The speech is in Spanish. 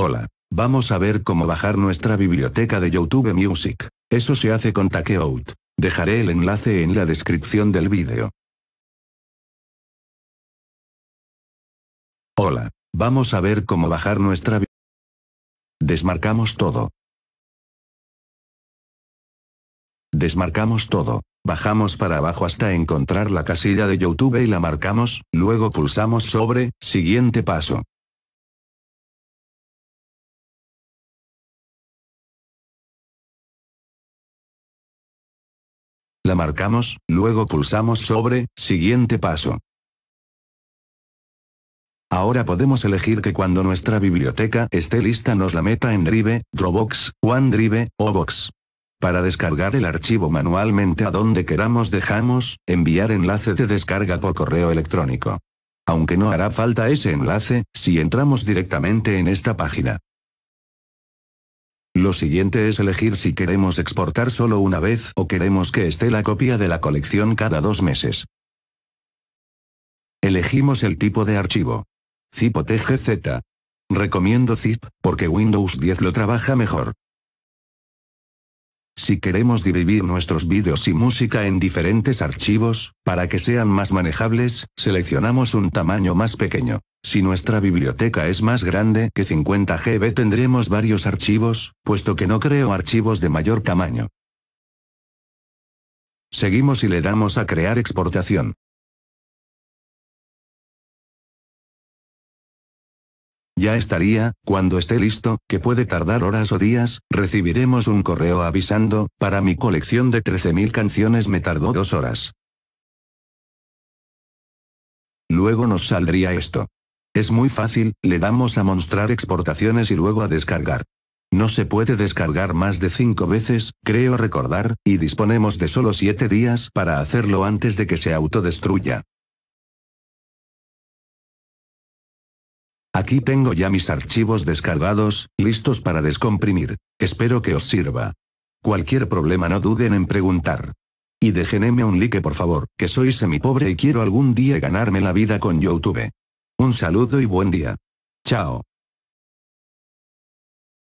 Hola. Vamos a ver cómo bajar nuestra biblioteca de YouTube Music. Eso se hace con Takeout. Dejaré el enlace en la descripción del vídeo. Hola. Vamos a ver cómo bajar nuestra Desmarcamos todo. Desmarcamos todo. Bajamos para abajo hasta encontrar la casilla de YouTube y la marcamos, luego pulsamos sobre, siguiente paso. La marcamos, luego pulsamos sobre, siguiente paso. Ahora podemos elegir que cuando nuestra biblioteca esté lista nos la meta en Drive, Dropbox, OneDrive, o Box. Para descargar el archivo manualmente a donde queramos dejamos, enviar enlace de descarga por correo electrónico. Aunque no hará falta ese enlace, si entramos directamente en esta página. Lo siguiente es elegir si queremos exportar solo una vez o queremos que esté la copia de la colección cada dos meses. Elegimos el tipo de archivo. ZIP o TGZ. Recomiendo ZIP, porque Windows 10 lo trabaja mejor. Si queremos dividir nuestros vídeos y música en diferentes archivos, para que sean más manejables, seleccionamos un tamaño más pequeño. Si nuestra biblioteca es más grande que 50 GB tendremos varios archivos, puesto que no creo archivos de mayor tamaño. Seguimos y le damos a crear exportación. Ya estaría, cuando esté listo, que puede tardar horas o días, recibiremos un correo avisando, para mi colección de 13.000 canciones me tardó dos horas. Luego nos saldría esto. Es muy fácil, le damos a mostrar exportaciones y luego a descargar. No se puede descargar más de 5 veces, creo recordar, y disponemos de solo 7 días para hacerlo antes de que se autodestruya. Aquí tengo ya mis archivos descargados, listos para descomprimir. Espero que os sirva. Cualquier problema no duden en preguntar. Y déjenme un like por favor, que soy semi pobre y quiero algún día ganarme la vida con YouTube. Un saludo y buen día. Chao.